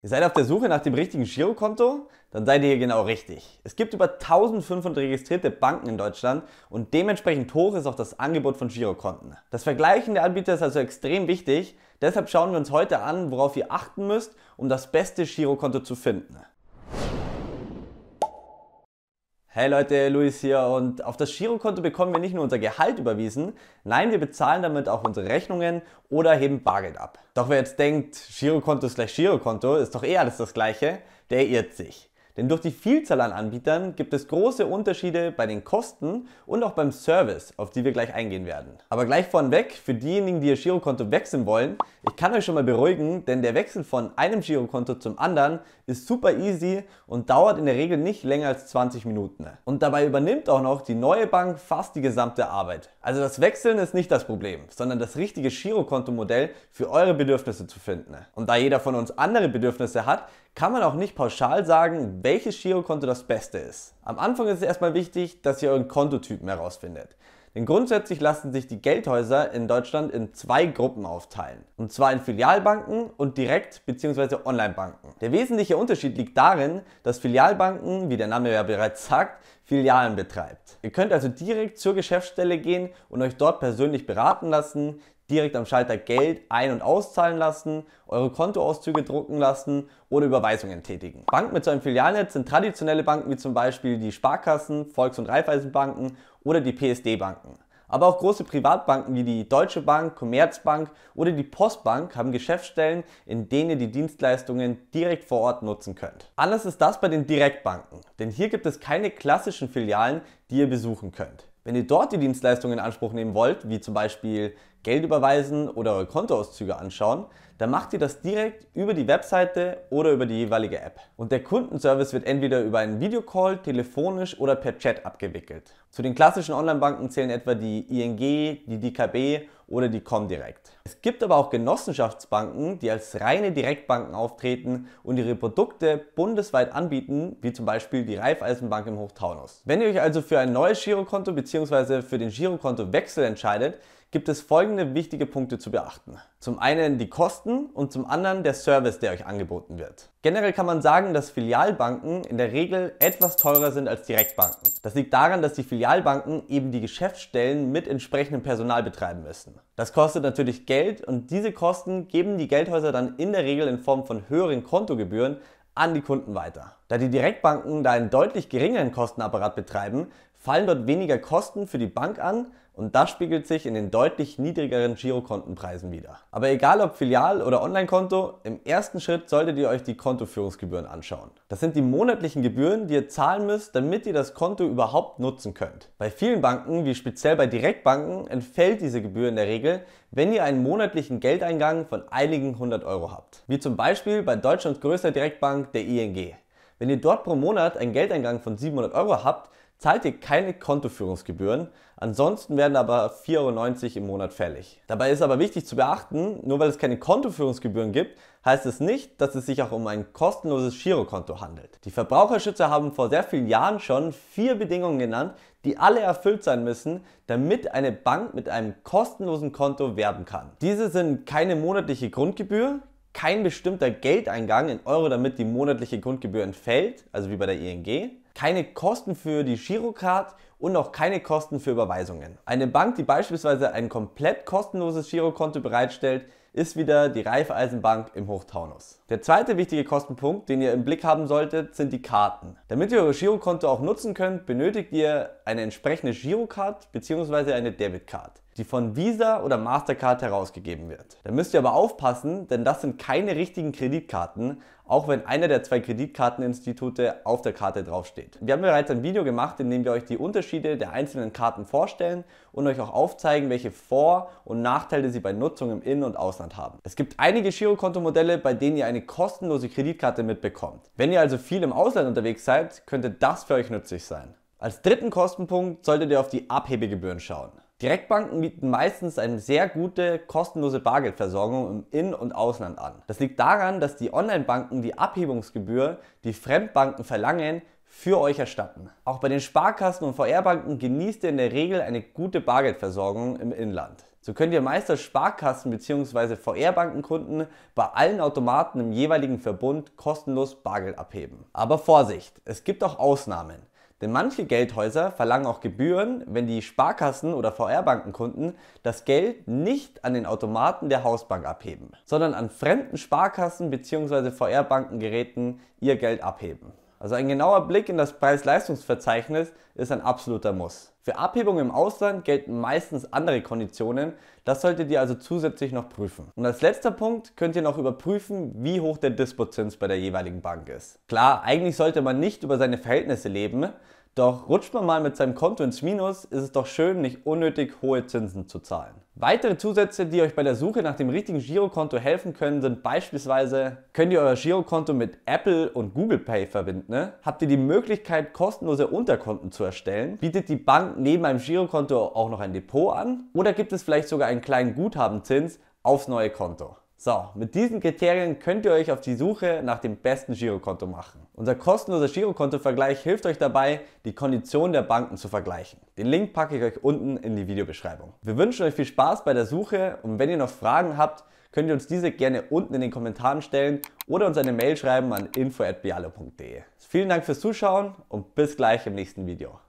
Ihr seid auf der Suche nach dem richtigen Girokonto? Dann seid ihr hier genau richtig. Es gibt über 1500 registrierte Banken in Deutschland und dementsprechend hoch ist auch das Angebot von Girokonten. Das Vergleichen der Anbieter ist also extrem wichtig, deshalb schauen wir uns heute an, worauf ihr achten müsst, um das beste Girokonto zu finden. Hey Leute, Luis hier und auf das Girokonto bekommen wir nicht nur unser Gehalt überwiesen, nein, wir bezahlen damit auch unsere Rechnungen oder heben Bargeld ab. Doch wer jetzt denkt, Girokonto ist gleich Girokonto ist doch eher alles das gleiche, der irrt sich. Denn durch die Vielzahl an Anbietern gibt es große Unterschiede bei den Kosten und auch beim Service, auf die wir gleich eingehen werden. Aber gleich vorneweg, für diejenigen, die ihr Girokonto wechseln wollen, ich kann euch schon mal beruhigen, denn der Wechsel von einem Girokonto zum anderen ist super easy und dauert in der Regel nicht länger als 20 Minuten. Und dabei übernimmt auch noch die neue Bank fast die gesamte Arbeit. Also das Wechseln ist nicht das Problem, sondern das richtige Girokontomodell für eure Bedürfnisse zu finden. Und da jeder von uns andere Bedürfnisse hat, kann man auch nicht pauschal sagen, welches Girokonto das beste ist. Am Anfang ist es erstmal wichtig, dass ihr euren Kontotypen herausfindet. Denn grundsätzlich lassen sich die Geldhäuser in Deutschland in zwei Gruppen aufteilen. Und zwar in Filialbanken und Direkt- bzw. Onlinebanken. Der wesentliche Unterschied liegt darin, dass Filialbanken, wie der Name ja bereits sagt, Filialen betreibt. Ihr könnt also direkt zur Geschäftsstelle gehen und euch dort persönlich beraten lassen, direkt am Schalter Geld ein- und auszahlen lassen, eure Kontoauszüge drucken lassen oder Überweisungen tätigen. Banken mit so einem Filialnetz sind traditionelle Banken wie zum Beispiel die Sparkassen, Volks- und Raiffeisenbanken oder die PSD-Banken. Aber auch große Privatbanken wie die Deutsche Bank, Commerzbank oder die Postbank haben Geschäftsstellen, in denen ihr die Dienstleistungen direkt vor Ort nutzen könnt. Anders ist das bei den Direktbanken, denn hier gibt es keine klassischen Filialen, die ihr besuchen könnt. Wenn ihr dort die Dienstleistungen in Anspruch nehmen wollt, wie zum Beispiel Geld überweisen oder eure Kontoauszüge anschauen, dann macht ihr das direkt über die Webseite oder über die jeweilige App. Und der Kundenservice wird entweder über einen Videocall, telefonisch oder per Chat abgewickelt. Zu den klassischen Online-Banken zählen etwa die ING, die DKB oder die Comdirect. Es gibt aber auch Genossenschaftsbanken, die als reine Direktbanken auftreten und ihre Produkte bundesweit anbieten, wie zum Beispiel die Raiffeisenbank im Hochtaunus. Wenn ihr euch also für ein neues Girokonto bzw. für den Girokontowechsel entscheidet, gibt es folgende wichtige Punkte zu beachten. Zum einen die Kosten und zum anderen der Service, der euch angeboten wird. Generell kann man sagen, dass Filialbanken in der Regel etwas teurer sind als Direktbanken. Das liegt daran, dass die Filialbanken eben die Geschäftsstellen mit entsprechendem Personal betreiben müssen. Das kostet natürlich Geld und diese Kosten geben die Geldhäuser dann in der Regel in Form von höheren Kontogebühren an die Kunden weiter. Da die Direktbanken da einen deutlich geringeren Kostenapparat betreiben, fallen dort weniger Kosten für die Bank an und das spiegelt sich in den deutlich niedrigeren Girokontenpreisen wieder. Aber egal ob Filial- oder Online-Konto, im ersten Schritt solltet ihr euch die Kontoführungsgebühren anschauen. Das sind die monatlichen Gebühren, die ihr zahlen müsst, damit ihr das Konto überhaupt nutzen könnt. Bei vielen Banken, wie speziell bei Direktbanken, entfällt diese Gebühr in der Regel, wenn ihr einen monatlichen Geldeingang von einigen 100 Euro habt. Wie zum Beispiel bei Deutschlands größter Direktbank, der ING. Wenn ihr dort pro Monat einen Geldeingang von 700 Euro habt, zahlt ihr keine Kontoführungsgebühren, ansonsten werden aber 4,90 Euro im Monat fällig. Dabei ist aber wichtig zu beachten, nur weil es keine Kontoführungsgebühren gibt, heißt es nicht, dass es sich auch um ein kostenloses Girokonto handelt. Die Verbraucherschützer haben vor sehr vielen Jahren schon vier Bedingungen genannt, die alle erfüllt sein müssen, damit eine Bank mit einem kostenlosen Konto werben kann. Diese sind keine monatliche Grundgebühr, kein bestimmter Geldeingang in Euro, damit die monatliche Grundgebühr entfällt, also wie bei der ING, keine Kosten für die Girocard und auch keine Kosten für Überweisungen. Eine Bank, die beispielsweise ein komplett kostenloses Girokonto bereitstellt, ist wieder die Raiffeisenbank im Hochtaunus. Der zweite wichtige Kostenpunkt, den ihr im Blick haben solltet, sind die Karten. Damit ihr euer Girokonto auch nutzen könnt, benötigt ihr eine entsprechende Girocard bzw. eine Debitcard die von Visa oder Mastercard herausgegeben wird. Da müsst ihr aber aufpassen, denn das sind keine richtigen Kreditkarten, auch wenn einer der zwei Kreditkarteninstitute auf der Karte draufsteht. Wir haben bereits ein Video gemacht, in dem wir euch die Unterschiede der einzelnen Karten vorstellen und euch auch aufzeigen, welche Vor- und Nachteile sie bei Nutzung im In- und Ausland haben. Es gibt einige Girokontomodelle, bei denen ihr eine kostenlose Kreditkarte mitbekommt. Wenn ihr also viel im Ausland unterwegs seid, könnte das für euch nützlich sein. Als dritten Kostenpunkt solltet ihr auf die Abhebegebühren schauen. Direktbanken bieten meistens eine sehr gute kostenlose Bargeldversorgung im In- und Ausland an. Das liegt daran, dass die Online-Banken die Abhebungsgebühr, die Fremdbanken verlangen, für euch erstatten. Auch bei den Sparkassen und VR-Banken genießt ihr in der Regel eine gute Bargeldversorgung im Inland. So könnt ihr meist als Sparkassen- bzw. VR-Bankenkunden bei allen Automaten im jeweiligen Verbund kostenlos Bargeld abheben. Aber Vorsicht, es gibt auch Ausnahmen. Denn manche Geldhäuser verlangen auch Gebühren, wenn die Sparkassen- oder VR-Bankenkunden das Geld nicht an den Automaten der Hausbank abheben, sondern an fremden Sparkassen bzw. VR-Bankengeräten ihr Geld abheben. Also ein genauer Blick in das Preis-Leistungs-Verzeichnis ist ein absoluter Muss. Für Abhebungen im Ausland gelten meistens andere Konditionen, das solltet ihr also zusätzlich noch prüfen. Und als letzter Punkt könnt ihr noch überprüfen, wie hoch der Dispozins bei der jeweiligen Bank ist. Klar, eigentlich sollte man nicht über seine Verhältnisse leben, doch rutscht man mal mit seinem Konto ins Minus, ist es doch schön, nicht unnötig hohe Zinsen zu zahlen. Weitere Zusätze, die euch bei der Suche nach dem richtigen Girokonto helfen können, sind beispielsweise, könnt ihr euer Girokonto mit Apple und Google Pay verbinden, ne? habt ihr die Möglichkeit, kostenlose Unterkonten zu erstellen, bietet die Bank neben einem Girokonto auch noch ein Depot an oder gibt es vielleicht sogar einen kleinen Guthabenzins aufs neue Konto. So, mit diesen Kriterien könnt ihr euch auf die Suche nach dem besten Girokonto machen. Unser kostenloser Girokontovergleich hilft euch dabei, die Konditionen der Banken zu vergleichen. Den Link packe ich euch unten in die Videobeschreibung. Wir wünschen euch viel Spaß bei der Suche und wenn ihr noch Fragen habt, könnt ihr uns diese gerne unten in den Kommentaren stellen oder uns eine Mail schreiben an info.bialo.de. Vielen Dank fürs Zuschauen und bis gleich im nächsten Video.